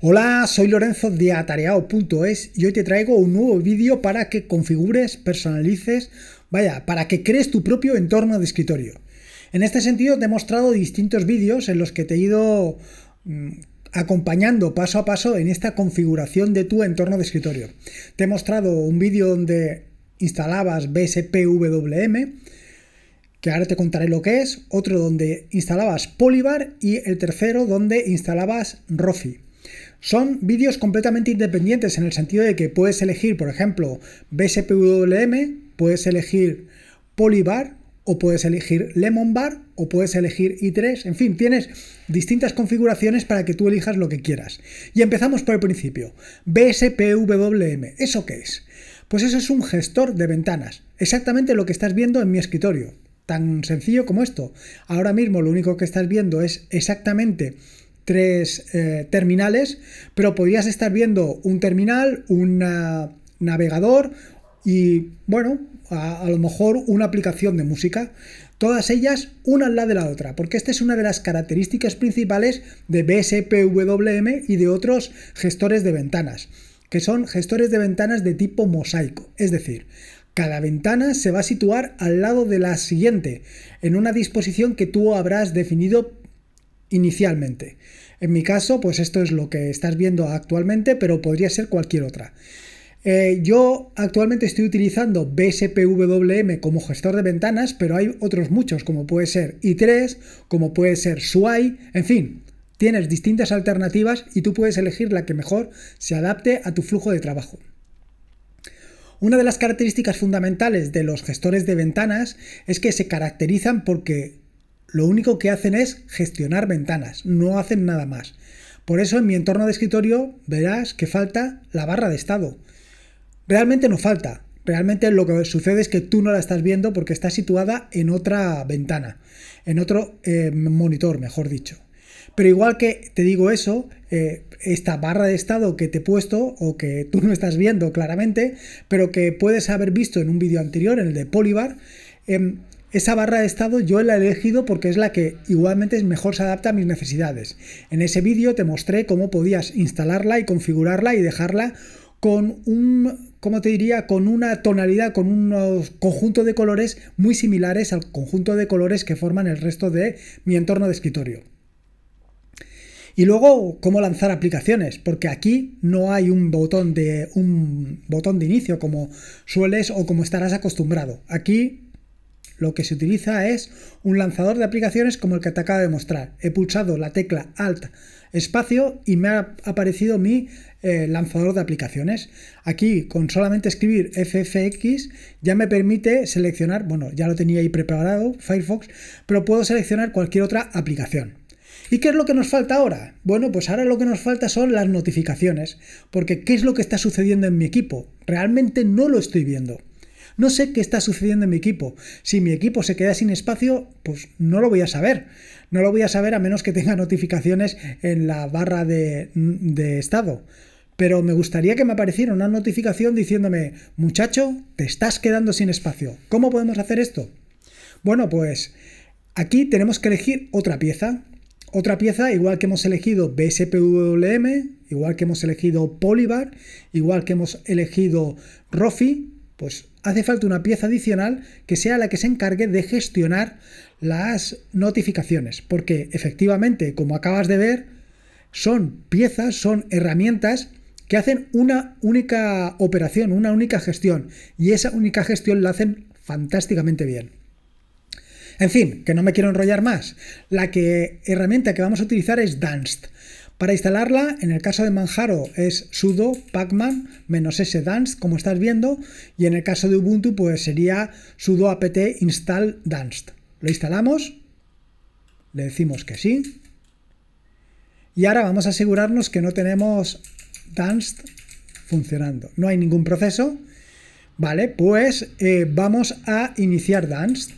Hola, soy Lorenzo de atareado.es y hoy te traigo un nuevo vídeo para que configures, personalices, vaya, para que crees tu propio entorno de escritorio. En este sentido te he mostrado distintos vídeos en los que te he ido mm, acompañando paso a paso en esta configuración de tu entorno de escritorio. Te he mostrado un vídeo donde instalabas BSPWM, que ahora te contaré lo que es, otro donde instalabas Polybar y el tercero donde instalabas Rofi. Son vídeos completamente independientes en el sentido de que puedes elegir, por ejemplo, BSPWM, puedes elegir Polybar o puedes elegir Lemonbar o puedes elegir i3, en fin, tienes distintas configuraciones para que tú elijas lo que quieras. Y empezamos por el principio. BSPWM, ¿eso qué es? Pues eso es un gestor de ventanas, exactamente lo que estás viendo en mi escritorio. Tan sencillo como esto. Ahora mismo lo único que estás viendo es exactamente tres eh, terminales, pero podrías estar viendo un terminal, un navegador y, bueno, a, a, lo mejor una aplicación de música. Todas ellas una al lado de la otra, porque esta es una de las características principales de BSPWM y de otros gestores de ventanas, que son gestores de ventanas de tipo mosaico. Es decir, cada ventana se va a situar al lado de la siguiente, en una disposición que tú habrás definido inicialmente. En mi caso, pues esto es lo que estás viendo actualmente, pero podría ser cualquier otra. Eh, yo actualmente estoy utilizando BSPWM como gestor de ventanas, pero hay otros muchos, como puede ser i3, como puede ser SWI, en fin, tienes distintas alternativas y tú puedes elegir la que mejor se adapte a tu flujo de trabajo. Una de las características fundamentales de los gestores de ventanas es que se caracterizan porque lo único que hacen es gestionar ventanas, no hacen nada más. Por eso en mi entorno de escritorio verás que falta la barra de estado. Realmente no falta. Realmente lo que sucede es que tú no la estás viendo porque está situada en otra ventana, en otro eh, monitor, mejor dicho. Pero igual que te digo eso, eh, esta barra de estado que te he puesto o que tú no estás viendo claramente, pero que puedes haber visto en un vídeo anterior, en el de Polybar, em, esa barra de estado yo la he elegido porque es la que igualmente mejor se adapta a mis necesidades. En ese vídeo te mostré cómo podías instalarla y configurarla y dejarla con un, ¿cómo te diría? Con una tonalidad, con un conjunto de colores muy similares al conjunto de colores que forman el resto de mi entorno de escritorio. Y luego, cómo lanzar aplicaciones, porque aquí no hay un botón de, un botón de inicio como sueles o como estarás acostumbrado. Aquí lo que se utiliza es un lanzador de aplicaciones como el que te acabo de mostrar. He pulsado la tecla Alt espacio y me ha aparecido mi eh, lanzador de aplicaciones. Aquí con solamente escribir FFX ya me permite seleccionar, bueno, ya lo tenía ahí preparado Firefox, pero puedo seleccionar cualquier otra aplicación. ¿Y qué es lo que nos falta ahora? Bueno, pues ahora lo que nos falta son las notificaciones, porque ¿qué es lo que está sucediendo en mi equipo? Realmente no lo estoy viendo. No sé qué está sucediendo en mi equipo. Si mi equipo se queda sin espacio, pues no lo voy a saber. No lo voy a saber a menos que tenga notificaciones en la barra de, estado pero me gustaría que me apareciera una notificación diciéndome, muchacho, te estás quedando sin espacio. ¿Cómo podemos hacer esto? Bueno, pues aquí tenemos que elegir otra pieza. Otra pieza, igual que hemos elegido BSPWM, igual que hemos elegido Polybar, igual que hemos elegido Rofi, pues hace falta una pieza adicional que sea la que se encargue de gestionar las notificaciones, porque efectivamente, como acabas de ver, son piezas, son herramientas que hacen una única operación, una única gestión, y esa única gestión la hacen fantásticamente bien. En fin, que no me quiero enrollar más. La que, herramienta que vamos a utilizar es Danst. Para instalarla, en el caso de Manjaro es sudo pacman -s dance, como estás viendo, y en el caso de Ubuntu pues sería sudo apt install dance. Lo instalamos, le decimos que sí, y ahora vamos a asegurarnos que no tenemos dance funcionando. No hay ningún proceso. Vale, pues eh, vamos a iniciar dance.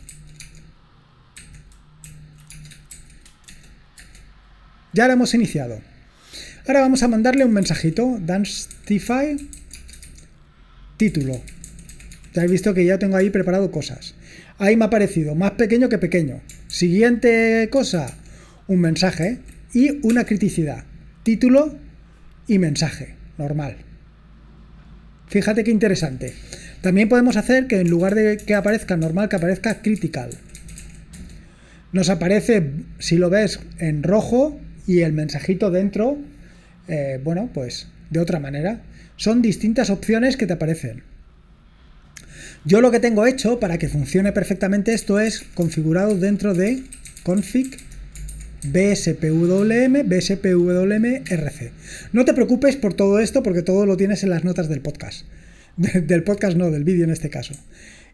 Ya lo hemos iniciado. Ahora vamos a mandarle un mensajito, danceify título. Ya he visto que ya tengo ahí preparado cosas. Ahí me ha parecido, más pequeño que pequeño. Siguiente cosa, un mensaje y una criticidad. Título y mensaje, normal. Fíjate qué interesante. También podemos hacer que en lugar de que aparezca normal, que aparezca critical. Nos aparece, si lo ves, en rojo y el mensajito dentro eh, bueno, pues de otra manera. Son distintas opciones que te aparecen. Yo lo que tengo hecho para que funcione perfectamente esto es configurado dentro de config bspwm, bspwmrc. rc. No te preocupes por todo esto porque todo lo tienes en las notas del podcast. del podcast no, del vídeo en este caso.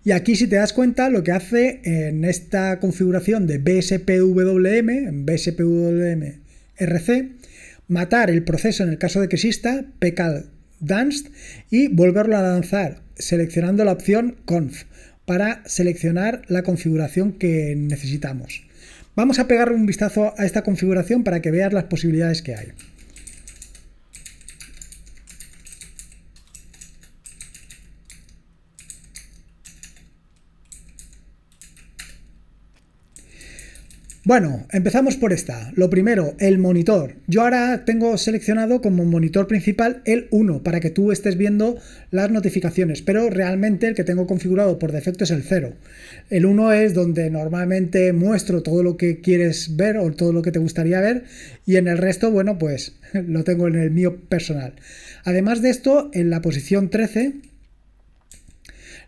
Y aquí si te das cuenta lo que hace en esta configuración de bspwm, bspwmrc matar el proceso en el caso de que exista, pecal danced, y volverlo a lanzar, seleccionando la opción conf para seleccionar la configuración que necesitamos. Vamos a pegarle un vistazo a esta configuración para que veas las posibilidades que hay. Bueno, empezamos por esta. Lo primero, el monitor. Yo ahora tengo seleccionado como monitor principal el 1 para que tú estés viendo las notificaciones, pero realmente el que tengo configurado por defecto es el 0. El 1 es donde normalmente muestro todo lo que quieres ver o todo lo que te gustaría ver y en el resto, bueno, pues lo tengo en el mío personal. Además de esto, en la posición 13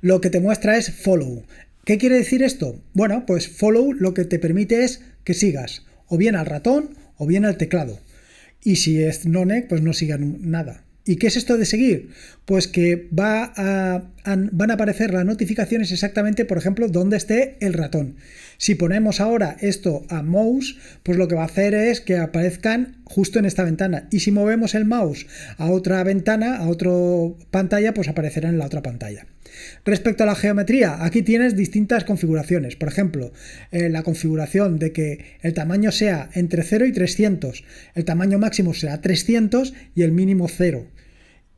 lo que te muestra es follow. ¿Qué quiere decir esto? Bueno, pues follow lo que te permite es que sigas o bien al ratón o bien al teclado. Y si es non pues no sigan nada. ¿Y qué es esto de seguir? pues que va a, van a aparecer las notificaciones exactamente, por ejemplo, donde esté el ratón. Si ponemos ahora esto a mouse, pues lo que va a hacer es que aparezcan justo en esta ventana. Y si movemos el mouse a otra ventana, a otra pantalla, pues aparecerá en la otra pantalla. Respecto a la geometría, aquí tienes distintas configuraciones. Por ejemplo, eh, la configuración de que el tamaño sea entre 0 y 300, el tamaño máximo será 300 y el mínimo 0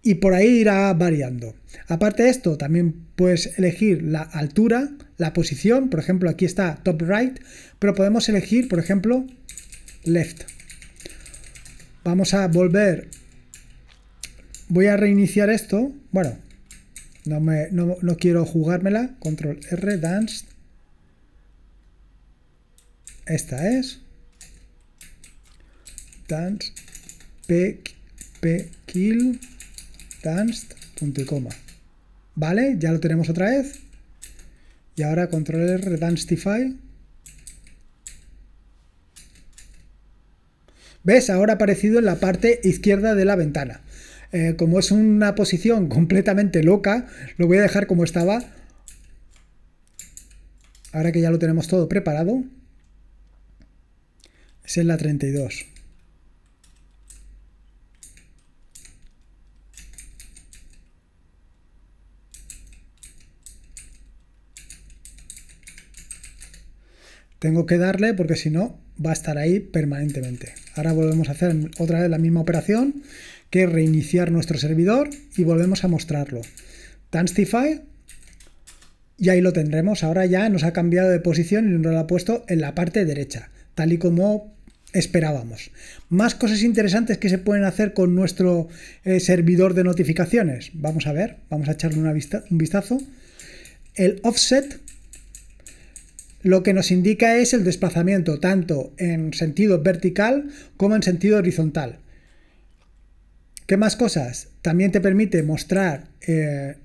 y por ahí irá variando. Aparte de esto, también puedes elegir la altura, la posición, por ejemplo, aquí está top right, pero podemos elegir, por ejemplo, left. Vamos a volver, voy a reiniciar esto, bueno, no, me, no, quiero jugármela, control R, dance, esta es, dance, p, p, kill, dance punto y coma. ¿Vale? Ya lo tenemos otra vez. Y ahora control R, Danstify. ¿Ves? Ahora ha aparecido en la parte izquierda de la ventana. Eh, como es una posición completamente loca, lo voy a dejar como estaba. Ahora que ya lo tenemos todo preparado. Es en la 32. Tengo que darle porque si no va a estar ahí permanentemente. Ahora volvemos a hacer otra vez la misma operación que reiniciar nuestro servidor y volvemos a mostrarlo. Tanstify y ahí lo tendremos. Ahora ya nos ha cambiado de posición y nos lo ha puesto en la parte derecha, tal y como esperábamos. Más cosas interesantes que se pueden hacer con nuestro eh, servidor de notificaciones. Vamos a ver, vamos a echarle una vista, un vistazo. El offset lo que nos indica es el desplazamiento tanto en sentido vertical como en sentido horizontal. ¿Qué más cosas? También te permite mostrar eh,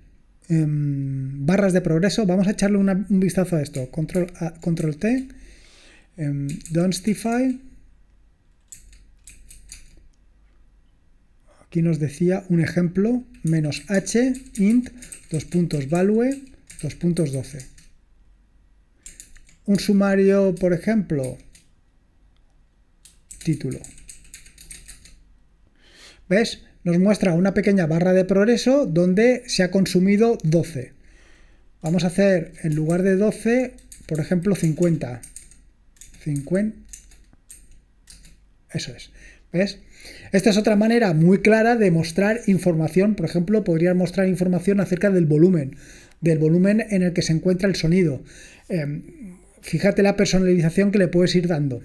em, barras de progreso. Vamos a echarle un vistazo a esto. Control, control T. Eh, Aquí nos decía un ejemplo. Menos H, int, dos puntos value, dos puntos doce un sumario, por ejemplo, título. ¿Ves? Nos muestra una pequeña barra de progreso donde se ha consumido 12. Vamos a hacer en lugar de 12, por ejemplo, 50. 50. Eso es. ¿Ves? Esta es otra manera muy clara de mostrar información. Por ejemplo, podría mostrar información acerca del volumen, del volumen en el que se encuentra el sonido. Em, Fíjate la personalización que le puedes ir dando.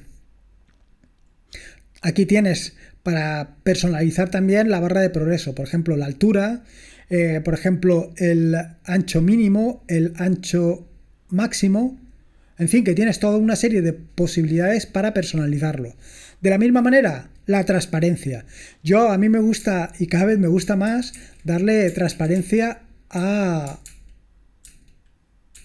Aquí tienes para personalizar también la barra de progreso, por ejemplo, la altura, eh, por ejemplo, el ancho mínimo, el ancho máximo, en fin, que tienes toda una serie de posibilidades para personalizarlo. De la misma manera, la transparencia. Yo a mí me gusta y cada vez me gusta más darle transparencia a...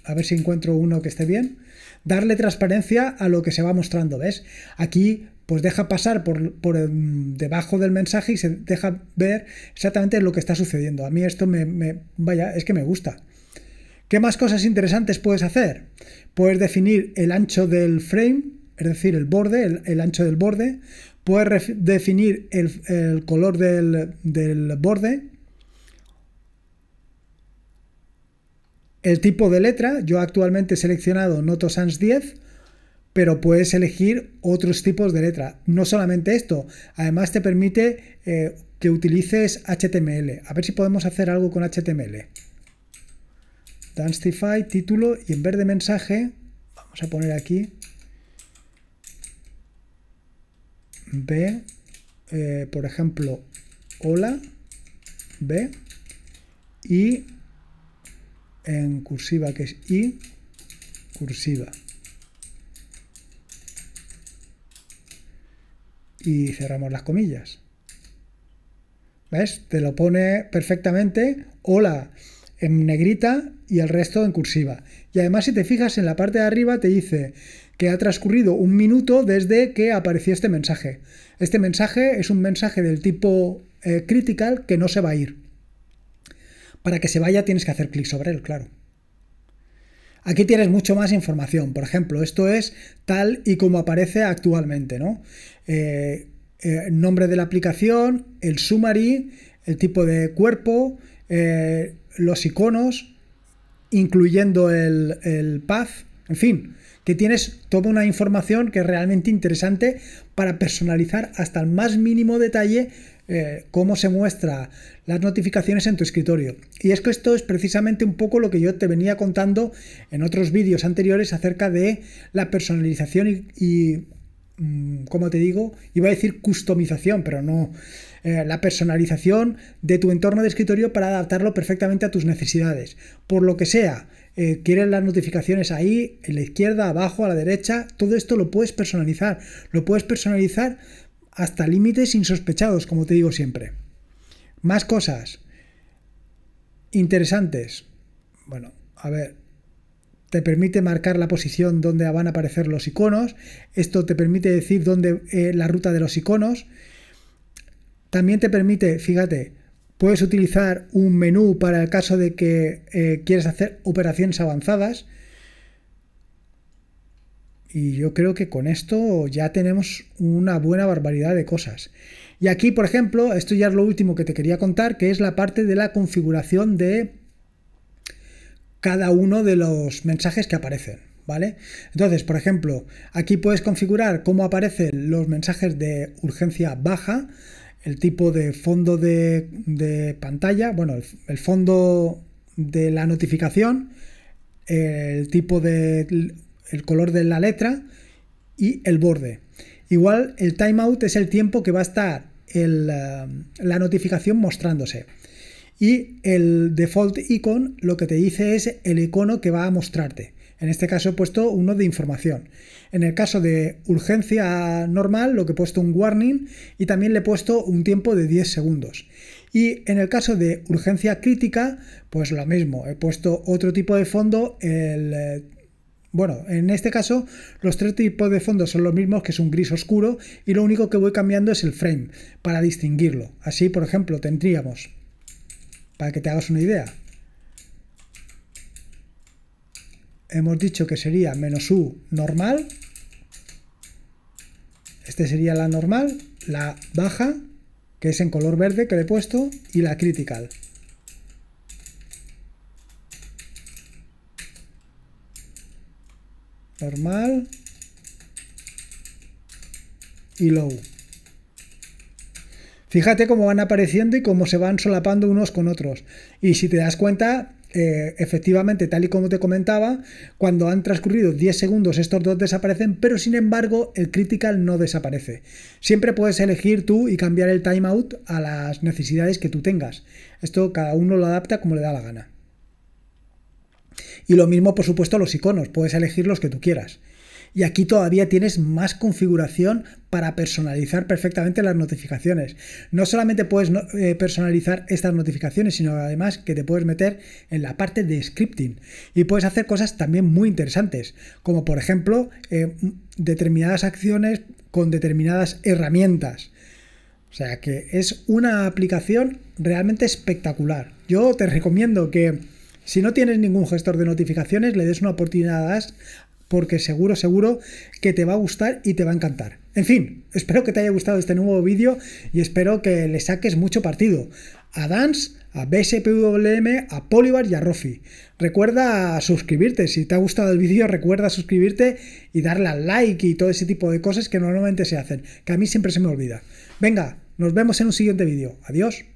A ver si encuentro uno que esté bien darle transparencia a lo que se va mostrando, ¿ves? Aquí pues deja pasar por, por, em, debajo del mensaje y se deja ver exactamente lo que está sucediendo. A mí esto me, vaya, es que me gusta. ¿Qué más cosas interesantes puedes hacer? Puedes definir el ancho del frame, es decir, el borde, el, ancho del borde. Puedes definir el, el color del, del borde El tipo de letra, yo actualmente he seleccionado Noto Sans 10, pero puedes elegir otros tipos de letra. No solamente esto, además te permite eh, que utilices HTML. A ver si podemos hacer algo con HTML. Danstify, título, y en verde de mensaje, vamos a poner aquí B, eh, por ejemplo, hola, B, y en cursiva, que es I cursiva. Y cerramos las comillas. ¿Ves? Te lo pone perfectamente. Hola en negrita y el resto en cursiva. Y además si te fijas en la parte de arriba te dice que ha transcurrido un minuto desde que apareció este mensaje. Este mensaje es un mensaje del tipo eh, critical que no se va a ir. Para que se vaya tienes que hacer clic sobre él, claro. Aquí tienes mucho más información. Por ejemplo, esto es tal y como aparece actualmente, ¿no? Eh, eh, nombre de la aplicación, el summary, el tipo de cuerpo, eh, los iconos, incluyendo el, el path, en fin, que tienes toda una información que es realmente interesante para personalizar hasta el más mínimo detalle eh, cómo se muestra las notificaciones en tu escritorio. Y es que esto es precisamente un poco lo que yo te venía contando en otros vídeos anteriores acerca de la personalización y, cómo mm, como te digo, iba a decir customización, pero no, eh, la personalización de tu entorno de escritorio para adaptarlo perfectamente a tus necesidades. Por lo que sea, eh, quieres las notificaciones ahí, en la izquierda, abajo, a la derecha, todo esto lo puedes personalizar. Lo puedes personalizar hasta límites insospechados, como te digo siempre. Más cosas interesantes. Bueno, a ver, te permite marcar la posición donde van a aparecer los iconos. Esto te permite decir dónde eh, la ruta de los iconos. También te permite, fíjate, puedes utilizar un menú para el caso de que eh, quieres hacer operaciones avanzadas. Y yo creo que con esto ya tenemos una buena barbaridad de cosas. Y aquí, por ejemplo, esto ya es lo último que te quería contar, que es la parte de la configuración de cada uno de los mensajes que aparecen. ¿Vale? Entonces, por ejemplo, aquí puedes configurar cómo aparecen los mensajes de urgencia baja, el tipo de fondo de, pantalla, bueno, el fondo de la notificación, el tipo de el color de la letra y el borde. Igual el timeout es el tiempo que va a estar eh, la notificación mostrándose. Y el default icon lo que te dice es el icono que va a mostrarte. En este caso he puesto uno de información. En el caso de urgencia normal, lo que he puesto un warning y también le he puesto un tiempo de 10 segundos. Y en el caso de urgencia crítica, pues lo mismo, he puesto otro tipo de fondo, el eh, bueno, en este caso los tres tipos de fondos son los mismos, que es un gris oscuro, y lo único que voy cambiando es el frame para distinguirlo. Así, por ejemplo, tendríamos, para que te hagas una idea, hemos dicho que sería menos U normal, este sería la normal, la baja, que es en color verde que le he puesto, y la critical. normal y low. Fíjate cómo van apareciendo y cómo se van solapando unos con otros. Y si te das cuenta, eh, efectivamente, tal y como te comentaba, cuando han transcurrido 10 segundos estos dos desaparecen, pero sin embargo el critical no desaparece. Siempre puedes elegir tú y cambiar el timeout a las necesidades que tú tengas. Esto cada uno lo adapta como le da la gana. Y lo mismo, por supuesto, los iconos, puedes elegir los que tú quieras. Y aquí todavía tienes más configuración para personalizar perfectamente las notificaciones. No solamente puedes eh, personalizar estas notificaciones, sino además que te puedes meter en la parte de scripting. Y puedes hacer cosas también muy interesantes, como por ejemplo eh, determinadas acciones con determinadas herramientas. O sea que es una aplicación realmente espectacular. Yo te recomiendo que si no tienes ningún gestor de notificaciones, le des una oportunidad a Dance, porque seguro, seguro que te va a gustar y te va a encantar. En fin, espero que te haya gustado este nuevo vídeo y espero que le saques mucho partido a Dance, a BSPWM, a Polybar y a Rofi. Recuerda suscribirte, si te ha gustado el vídeo recuerda suscribirte y darle al like y todo ese tipo de cosas que normalmente se hacen, que a mí siempre se me olvida. Venga, nos vemos en un siguiente vídeo. Adiós.